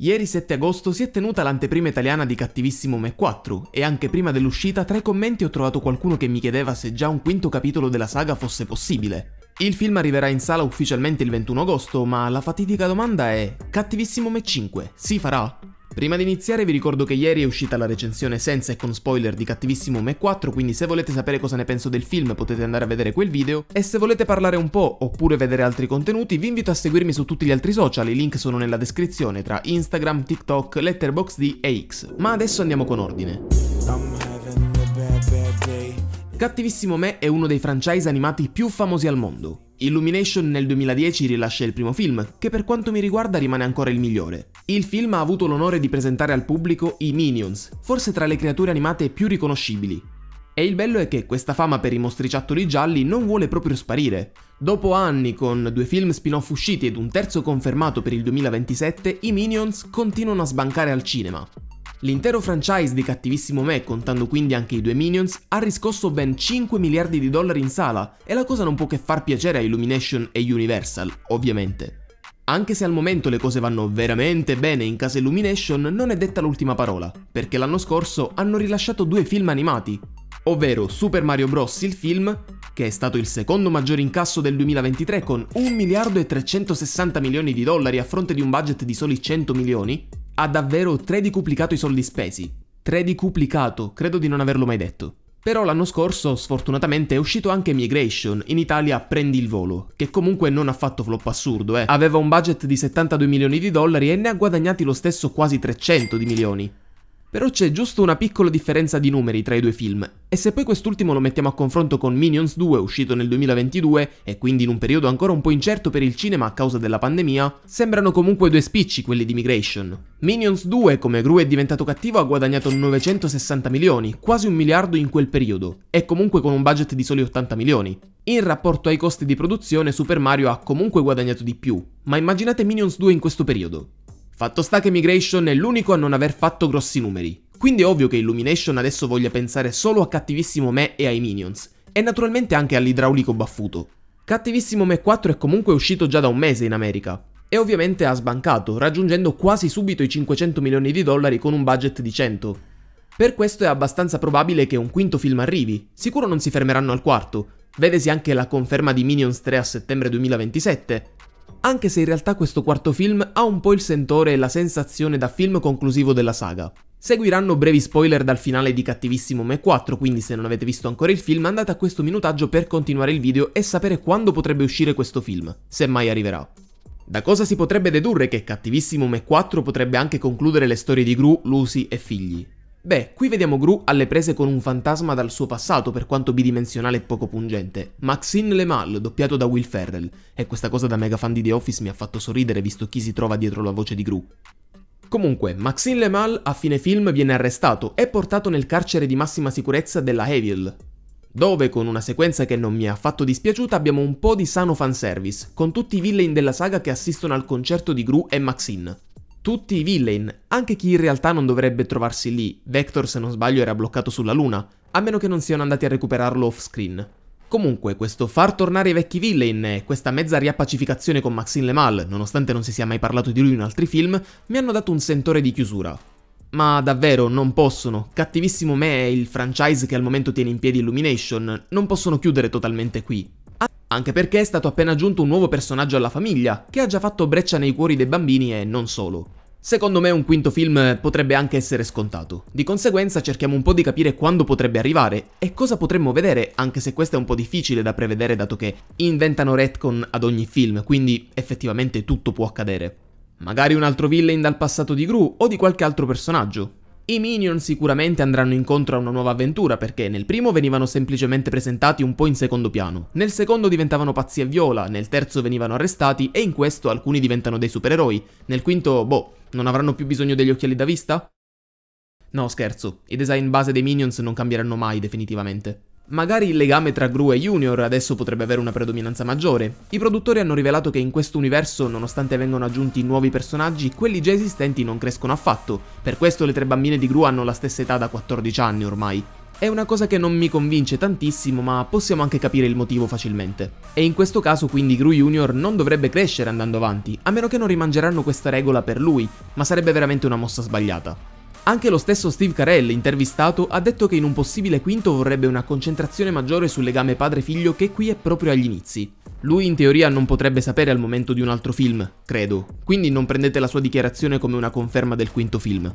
Ieri 7 agosto si è tenuta l'anteprima italiana di Cattivissimo Me 4 e anche prima dell'uscita tra i commenti ho trovato qualcuno che mi chiedeva se già un quinto capitolo della saga fosse possibile. Il film arriverà in sala ufficialmente il 21 agosto, ma la fatidica domanda è Cattivissimo Me 5 si farà? Prima di iniziare vi ricordo che ieri è uscita la recensione senza e con spoiler di Cattivissimo Me 4, quindi se volete sapere cosa ne penso del film potete andare a vedere quel video, e se volete parlare un po' oppure vedere altri contenuti vi invito a seguirmi su tutti gli altri social, i link sono nella descrizione tra Instagram, TikTok, Letterboxd e X. Ma adesso andiamo con ordine. Cattivissimo Me è uno dei franchise animati più famosi al mondo. Illumination nel 2010 rilascia il primo film, che per quanto mi riguarda rimane ancora il migliore. Il film ha avuto l'onore di presentare al pubblico i Minions, forse tra le creature animate più riconoscibili. E il bello è che questa fama per i mostriciattoli gialli non vuole proprio sparire. Dopo anni con due film spin-off usciti ed un terzo confermato per il 2027, i Minions continuano a sbancare al cinema. L'intero franchise di Cattivissimo Me, contando quindi anche i due Minions, ha riscosso ben 5 miliardi di dollari in sala e la cosa non può che far piacere a Illumination e Universal, ovviamente. Anche se al momento le cose vanno veramente bene in casa Illumination, non è detta l'ultima parola, perché l'anno scorso hanno rilasciato due film animati, ovvero Super Mario Bros. il film, che è stato il secondo maggior incasso del 2023 con 1 miliardo e 360 milioni di dollari a fronte di un budget di soli 100 milioni, ha davvero tredicuplicato i soldi spesi. Tredicuplicato, credo di non averlo mai detto. Però l'anno scorso, sfortunatamente, è uscito anche Migration, in Italia Prendi il volo, che comunque non ha fatto flop assurdo, eh. Aveva un budget di 72 milioni di dollari e ne ha guadagnati lo stesso quasi 300 di milioni. Però c'è giusto una piccola differenza di numeri tra i due film, e se poi quest'ultimo lo mettiamo a confronto con Minions 2 uscito nel 2022 e quindi in un periodo ancora un po' incerto per il cinema a causa della pandemia, sembrano comunque due spicci quelli di Migration. Minions 2, come Gru è diventato cattivo, ha guadagnato 960 milioni, quasi un miliardo in quel periodo, e comunque con un budget di soli 80 milioni. In rapporto ai costi di produzione, Super Mario ha comunque guadagnato di più, ma immaginate Minions 2 in questo periodo. Fatto sta che Migration è l'unico a non aver fatto grossi numeri, quindi è ovvio che Illumination adesso voglia pensare solo a cattivissimo me e ai minions, e naturalmente anche all'idraulico baffuto. Cattivissimo me 4 è comunque uscito già da un mese in America, e ovviamente ha sbancato, raggiungendo quasi subito i 500 milioni di dollari con un budget di 100. Per questo è abbastanza probabile che un quinto film arrivi, sicuro non si fermeranno al quarto, vedesi anche la conferma di Minions 3 a settembre 2027, anche se in realtà questo quarto film ha un po' il sentore e la sensazione da film conclusivo della saga. Seguiranno brevi spoiler dal finale di Cattivissimo Me 4, quindi se non avete visto ancora il film andate a questo minutaggio per continuare il video e sapere quando potrebbe uscire questo film, se mai arriverà. Da cosa si potrebbe dedurre che Cattivissimo Me 4 potrebbe anche concludere le storie di Gru, Lucy e figli? Beh, qui vediamo Gru alle prese con un fantasma dal suo passato, per quanto bidimensionale e poco pungente. Maxine Lemal, doppiato da Will Ferrell. E questa cosa da mega fan di The Office mi ha fatto sorridere visto chi si trova dietro la voce di Gru. Comunque, Maxine Lemal a fine film viene arrestato e portato nel carcere di massima sicurezza della Evil, dove con una sequenza che non mi è affatto dispiaciuta abbiamo un po' di sano fanservice, con tutti i villain della saga che assistono al concerto di Gru e Maxine tutti i villain, anche chi in realtà non dovrebbe trovarsi lì, Vector se non sbaglio era bloccato sulla luna, a meno che non siano andati a recuperarlo off screen. Comunque, questo far tornare i vecchi villain e questa mezza riappacificazione con Maxine Lemal, nonostante non si sia mai parlato di lui in altri film, mi hanno dato un sentore di chiusura. Ma davvero, non possono. Cattivissimo me e il franchise che al momento tiene in piedi Illumination non possono chiudere totalmente qui. Anche perché è stato appena aggiunto un nuovo personaggio alla famiglia, che ha già fatto breccia nei cuori dei bambini e non solo. Secondo me un quinto film potrebbe anche essere scontato, di conseguenza cerchiamo un po' di capire quando potrebbe arrivare e cosa potremmo vedere, anche se questo è un po' difficile da prevedere dato che inventano retcon ad ogni film, quindi effettivamente tutto può accadere. Magari un altro villain dal passato di Gru o di qualche altro personaggio, i Minion sicuramente andranno incontro a una nuova avventura perché nel primo venivano semplicemente presentati un po' in secondo piano, nel secondo diventavano pazzi e viola, nel terzo venivano arrestati e in questo alcuni diventano dei supereroi, nel quinto, boh, non avranno più bisogno degli occhiali da vista? No scherzo, i design base dei Minions non cambieranno mai definitivamente. Magari il legame tra Gru e Junior adesso potrebbe avere una predominanza maggiore. I produttori hanno rivelato che in questo universo, nonostante vengano aggiunti nuovi personaggi, quelli già esistenti non crescono affatto, per questo le tre bambine di Gru hanno la stessa età da 14 anni ormai. È una cosa che non mi convince tantissimo, ma possiamo anche capire il motivo facilmente. E in questo caso quindi Gru Junior non dovrebbe crescere andando avanti, a meno che non rimangeranno questa regola per lui, ma sarebbe veramente una mossa sbagliata. Anche lo stesso Steve Carell, intervistato, ha detto che in un possibile quinto vorrebbe una concentrazione maggiore sul legame padre-figlio che qui è proprio agli inizi. Lui in teoria non potrebbe sapere al momento di un altro film, credo, quindi non prendete la sua dichiarazione come una conferma del quinto film.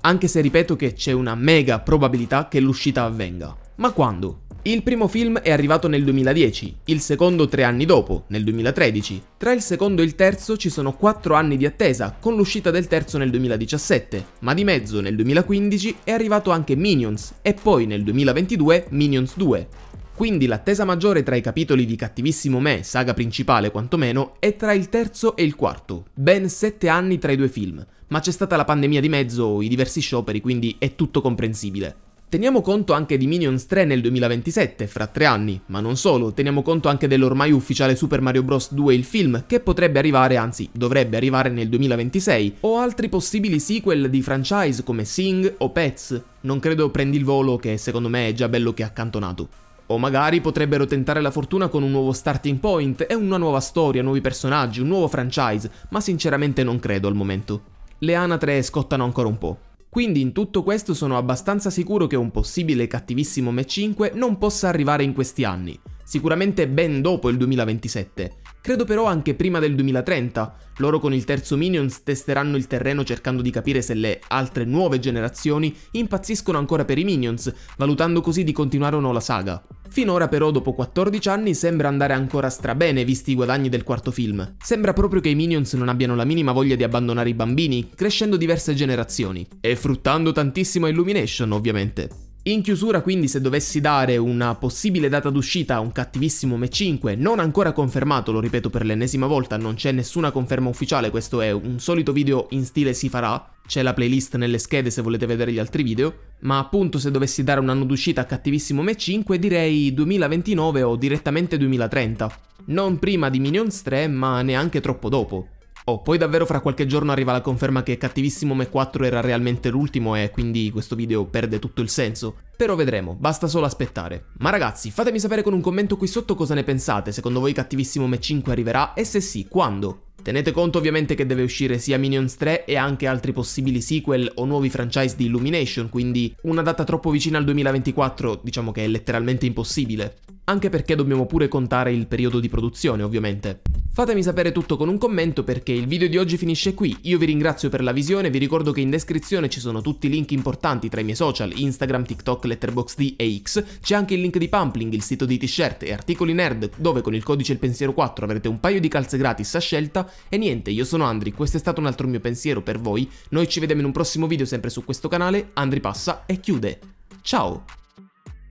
Anche se ripeto che c'è una mega probabilità che l'uscita avvenga. Ma quando? Il primo film è arrivato nel 2010, il secondo tre anni dopo, nel 2013. Tra il secondo e il terzo ci sono quattro anni di attesa, con l'uscita del terzo nel 2017, ma di mezzo nel 2015 è arrivato anche Minions e poi nel 2022 Minions 2. Quindi l'attesa maggiore tra i capitoli di Cattivissimo Me, saga principale quantomeno, è tra il terzo e il quarto, ben sette anni tra i due film, ma c'è stata la pandemia di mezzo, i diversi scioperi, quindi è tutto comprensibile. Teniamo conto anche di Minions 3 nel 2027, fra tre anni, ma non solo, teniamo conto anche dell'ormai ufficiale Super Mario Bros. 2 il film, che potrebbe arrivare, anzi dovrebbe arrivare nel 2026, o altri possibili sequel di franchise come Sing o Pets. Non credo prendi il volo che secondo me è già bello che accantonato. O magari potrebbero tentare la fortuna con un nuovo starting point e una nuova storia, nuovi personaggi, un nuovo franchise, ma sinceramente non credo al momento. Le anatre scottano ancora un po'. Quindi in tutto questo sono abbastanza sicuro che un possibile cattivissimo M5 non possa arrivare in questi anni, sicuramente ben dopo il 2027, credo però anche prima del 2030. Loro con il terzo Minions testeranno il terreno cercando di capire se le altre nuove generazioni impazziscono ancora per i Minions, valutando così di continuare o no la saga. Finora però dopo 14 anni sembra andare ancora strabene visti i guadagni del quarto film. Sembra proprio che i Minions non abbiano la minima voglia di abbandonare i bambini, crescendo diverse generazioni. E fruttando tantissimo Illumination, ovviamente. In chiusura quindi se dovessi dare una possibile data d'uscita a un cattivissimo Me 5 non ancora confermato, lo ripeto per l'ennesima volta, non c'è nessuna conferma ufficiale, questo è un solito video in stile si farà, c'è la playlist nelle schede se volete vedere gli altri video, ma appunto se dovessi dare un anno d'uscita a Cattivissimo Me 5 direi 2029 o direttamente 2030. Non prima di Minions 3 ma neanche troppo dopo. Oh, poi davvero fra qualche giorno arriva la conferma che Cattivissimo Me 4 era realmente l'ultimo e quindi questo video perde tutto il senso. Però vedremo, basta solo aspettare. Ma ragazzi, fatemi sapere con un commento qui sotto cosa ne pensate, secondo voi Cattivissimo Me 5 arriverà e se sì, quando? Tenete conto ovviamente che deve uscire sia Minions 3 e anche altri possibili sequel o nuovi franchise di Illumination, quindi una data troppo vicina al 2024 diciamo che è letteralmente impossibile, anche perché dobbiamo pure contare il periodo di produzione ovviamente. Fatemi sapere tutto con un commento perché il video di oggi finisce qui, io vi ringrazio per la visione, vi ricordo che in descrizione ci sono tutti i link importanti tra i miei social, Instagram, TikTok, Letterboxd e X, c'è anche il link di Pumpling, il sito di t-shirt e articoli nerd dove con il codice il 4 avrete un paio di calze gratis a scelta e niente, io sono Andri, questo è stato un altro mio pensiero per voi, noi ci vediamo in un prossimo video sempre su questo canale, Andri passa e chiude. Ciao!